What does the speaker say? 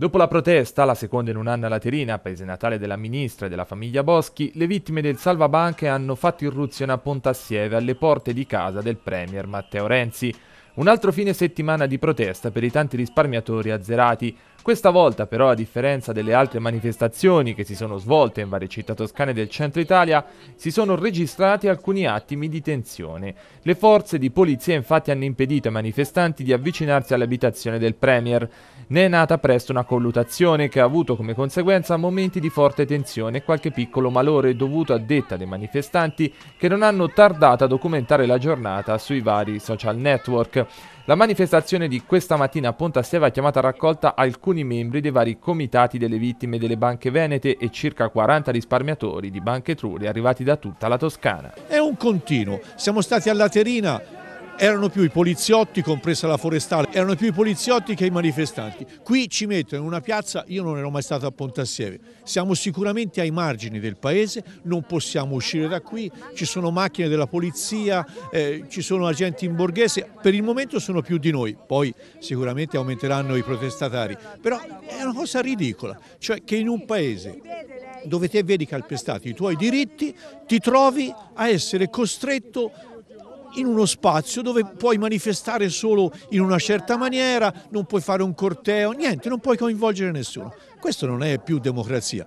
Dopo la protesta, la seconda in un anno alla Terina, paese natale della ministra e della famiglia Boschi, le vittime del salvabanche hanno fatto irruzione a Pontassieve alle porte di casa del premier Matteo Renzi. Un altro fine settimana di protesta per i tanti risparmiatori azzerati, questa volta però, a differenza delle altre manifestazioni che si sono svolte in varie città toscane del centro Italia, si sono registrati alcuni attimi di tensione. Le forze di polizia infatti hanno impedito ai manifestanti di avvicinarsi all'abitazione del Premier. Ne è nata presto una colluttazione che ha avuto come conseguenza momenti di forte tensione e qualche piccolo malore dovuto a detta dei manifestanti che non hanno tardato a documentare la giornata sui vari social network. La manifestazione di questa mattina a Ponta Steva è chiamata a raccolta alcuni alcuni membri dei vari comitati delle vittime delle banche venete e circa 40 risparmiatori di Banche Etruria arrivati da tutta la Toscana. È un continuo, siamo stati a Laterina erano più i poliziotti, compresa la forestale, erano più i poliziotti che i manifestanti. Qui ci mettono in una piazza, io non ero mai stato a Pontassieve, siamo sicuramente ai margini del paese, non possiamo uscire da qui, ci sono macchine della polizia, eh, ci sono agenti in borghese, per il momento sono più di noi, poi sicuramente aumenteranno i protestatari, però è una cosa ridicola, cioè che in un paese dove te vedi calpestati i tuoi diritti ti trovi a essere costretto in uno spazio dove puoi manifestare solo in una certa maniera, non puoi fare un corteo, niente, non puoi coinvolgere nessuno. Questo non è più democrazia.